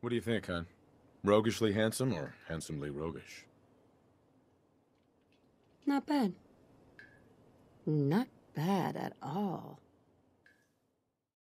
What do you think, hon? Roguishly handsome or handsomely roguish? Not bad. Not bad at all.